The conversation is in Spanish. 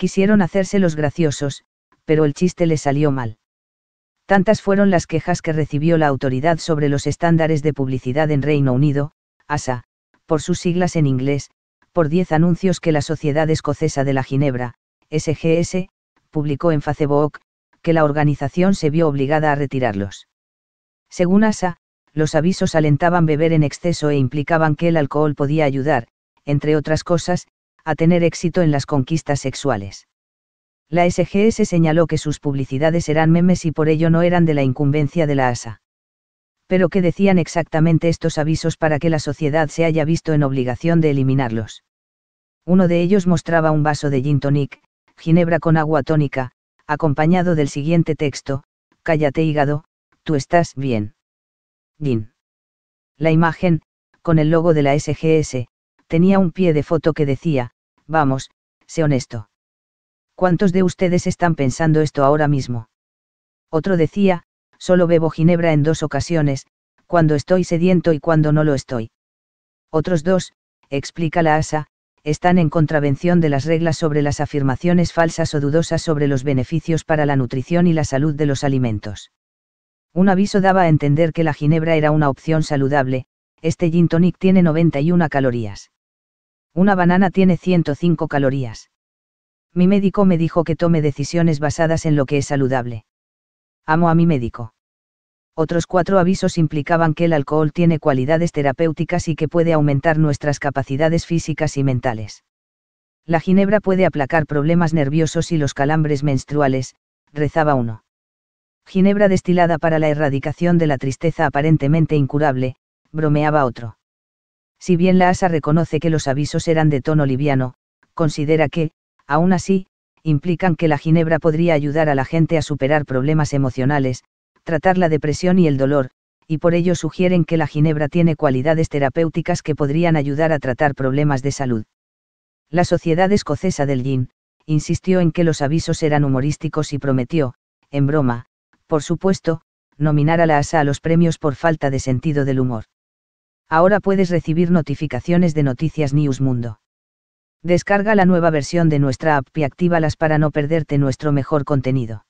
Quisieron hacerse los graciosos, pero el chiste les salió mal. Tantas fueron las quejas que recibió la autoridad sobre los estándares de publicidad en Reino Unido, ASA, por sus siglas en inglés, por 10 anuncios que la Sociedad Escocesa de la Ginebra, SGS, publicó en Facebook, que la organización se vio obligada a retirarlos. Según ASA, los avisos alentaban beber en exceso e implicaban que el alcohol podía ayudar, entre otras cosas, a tener éxito en las conquistas sexuales. La SGS señaló que sus publicidades eran memes y por ello no eran de la incumbencia de la ASA. Pero ¿qué decían exactamente estos avisos para que la sociedad se haya visto en obligación de eliminarlos? Uno de ellos mostraba un vaso de gin tonic, ginebra con agua tónica, acompañado del siguiente texto, Cállate hígado, tú estás bien. Gin. La imagen, con el logo de la SGS, tenía un pie de foto que decía, vamos, sé honesto. ¿Cuántos de ustedes están pensando esto ahora mismo? Otro decía, solo bebo ginebra en dos ocasiones, cuando estoy sediento y cuando no lo estoy. Otros dos, explica la ASA, están en contravención de las reglas sobre las afirmaciones falsas o dudosas sobre los beneficios para la nutrición y la salud de los alimentos. Un aviso daba a entender que la ginebra era una opción saludable, este gin tonic tiene 91 calorías. Una banana tiene 105 calorías. Mi médico me dijo que tome decisiones basadas en lo que es saludable. Amo a mi médico. Otros cuatro avisos implicaban que el alcohol tiene cualidades terapéuticas y que puede aumentar nuestras capacidades físicas y mentales. La ginebra puede aplacar problemas nerviosos y los calambres menstruales, rezaba uno. Ginebra destilada para la erradicación de la tristeza aparentemente incurable, bromeaba otro. Si bien la ASA reconoce que los avisos eran de tono liviano, considera que, aún así, implican que la ginebra podría ayudar a la gente a superar problemas emocionales, tratar la depresión y el dolor, y por ello sugieren que la ginebra tiene cualidades terapéuticas que podrían ayudar a tratar problemas de salud. La Sociedad Escocesa del Gin, insistió en que los avisos eran humorísticos y prometió, en broma, por supuesto, nominar a la ASA a los premios por falta de sentido del humor. Ahora puedes recibir notificaciones de Noticias News Mundo. Descarga la nueva versión de nuestra app y actívalas para no perderte nuestro mejor contenido.